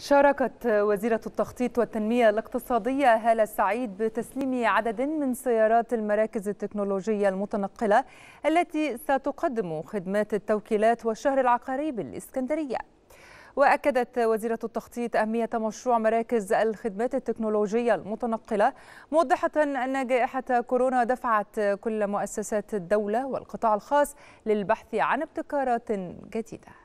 شاركت وزيرة التخطيط والتنمية الاقتصادية هالة سعيد بتسليم عدد من سيارات المراكز التكنولوجية المتنقلة التي ستقدم خدمات التوكيلات والشهر العقاري بالإسكندرية وأكدت وزيرة التخطيط أهمية مشروع مراكز الخدمات التكنولوجية المتنقلة موضحة أن جائحة كورونا دفعت كل مؤسسات الدولة والقطاع الخاص للبحث عن ابتكارات جديدة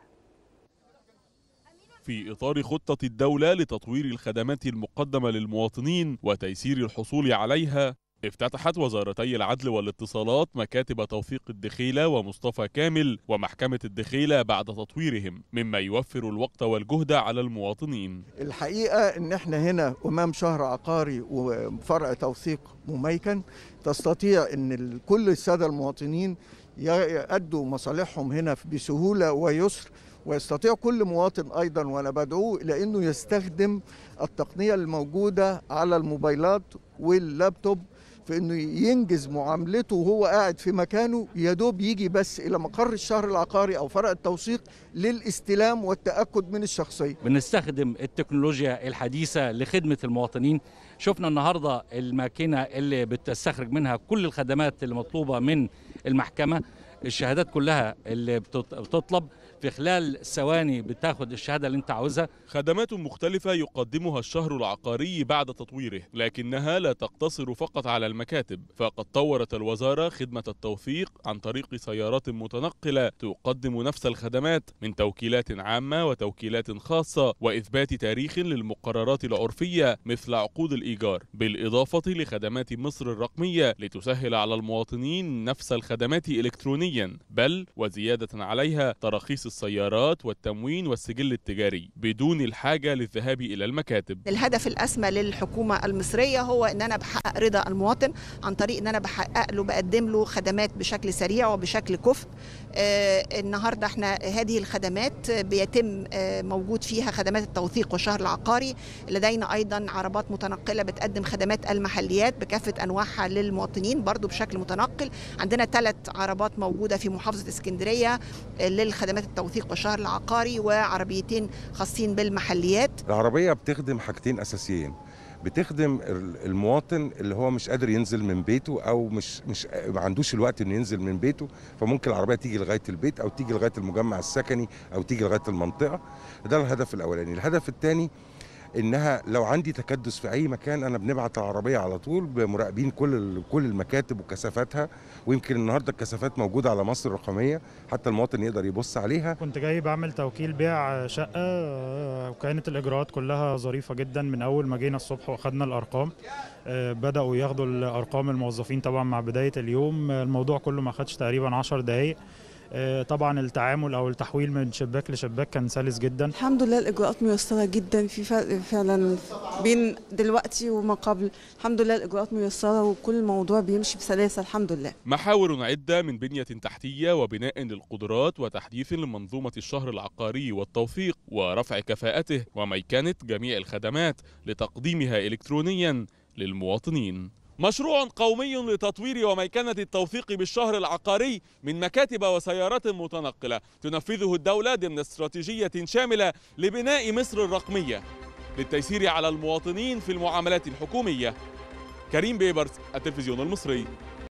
في إطار خطة الدولة لتطوير الخدمات المقدمة للمواطنين وتيسير الحصول عليها افتتحت وزارتي العدل والاتصالات مكاتب توفيق الدخيلة ومصطفى كامل ومحكمة الدخيلة بعد تطويرهم مما يوفر الوقت والجهد على المواطنين الحقيقة ان احنا هنا امام شهر عقاري وفرع توثيق مميكن تستطيع ان كل السادة المواطنين يأدوا مصالحهم هنا بسهولة ويسر ويستطيع كل مواطن ايضا وانا بدعوه الى انه يستخدم التقنيه الموجوده على الموبايلات واللابتوب في انه ينجز معاملته وهو قاعد في مكانه يا دوب يجي بس الى مقر الشهر العقاري او فرع التوثيق للاستلام والتاكد من الشخصيه. بنستخدم التكنولوجيا الحديثه لخدمه المواطنين، شفنا النهارده الماكينه اللي بتستخرج منها كل الخدمات اللي مطلوبه من المحكمه الشهادات كلها اللي بتطلب في خلال ثواني بتاخد الشهادة اللي انت عاوزها خدمات مختلفة يقدمها الشهر العقاري بعد تطويره لكنها لا تقتصر فقط على المكاتب فقد طورت الوزارة خدمة التوثيق عن طريق سيارات متنقلة تقدم نفس الخدمات من توكيلات عامة وتوكيلات خاصة وإثبات تاريخ للمقررات العرفية مثل عقود الإيجار بالإضافة لخدمات مصر الرقمية لتسهل على المواطنين نفس الخدمات إلكترونيا يوميا بل وزيادة عليها تراخيص السيارات والتموين والسجل التجاري بدون الحاجة للذهاب إلى المكاتب الهدف الأسمى للحكومة المصرية هو أن أنا بحقق رضا المواطن عن طريق أن أنا بحقق له بقدم له خدمات بشكل سريع وبشكل كفء آه، النهاردة احنا هذه الخدمات بيتم آه، موجود فيها خدمات التوثيق والشهر العقاري لدينا أيضا عربات متنقلة بتقدم خدمات المحليات بكافة أنواعها للمواطنين برضو بشكل متنقل عندنا ثلاث عربات موجودة موجودة في محافظة اسكندرية آه، للخدمات التوثيق والشهر العقاري وعربيتين خاصين بالمحليات العربية بتخدم حاجتين أساسيين بتخدم المواطن اللي هو مش قادر ينزل من بيته او مش مش ما عندوش الوقت انه ينزل من بيته فممكن العربيه تيجي لغايه البيت او تيجي لغايه المجمع السكني او تيجي لغايه المنطقه ده الهدف الاولاني الهدف الثاني انها لو عندي تكدس في اي مكان انا بنبعت العربيه على طول بمراقبين كل كل المكاتب وكثافاتها ويمكن النهارده الكثافات موجوده على مصر الرقميه حتى المواطن يقدر يبص عليها كنت جاي بعمل توكيل بيع شقه آه، وكانت الاجراءات كلها ظريفه جدا من اول ما جينا الصبح واخدنا الارقام آه، بداوا ياخدوا الارقام الموظفين طبعا مع بدايه اليوم الموضوع كله ما خدش تقريبا 10 دقائق آه، طبعا التعامل او التحويل من شباك لشباك كان سلس جدا الحمد لله الاجراءات ميسره جدا في فرق فعلا بين دلوقتي وما قبل الحمد لله الاجراءات ميسره وكل الموضوع بيمشي بسلاسه الحمد لله محاور عده من بنيه تحتيه وبناء للقدرات وتحديث لمنظومه الشهر العقاري والتوثيق ورفع كفاءته وميكنه جميع الخدمات لتقديمها الكترونيا للمواطنين مشروع قومي لتطوير وميكنة التوثيق بالشهر العقاري من مكاتب وسيارات متنقلة تنفذه الدولة ضمن استراتيجية شاملة لبناء مصر الرقمية للتيسير على المواطنين في المعاملات الحكومية كريم بيبرس التلفزيون المصري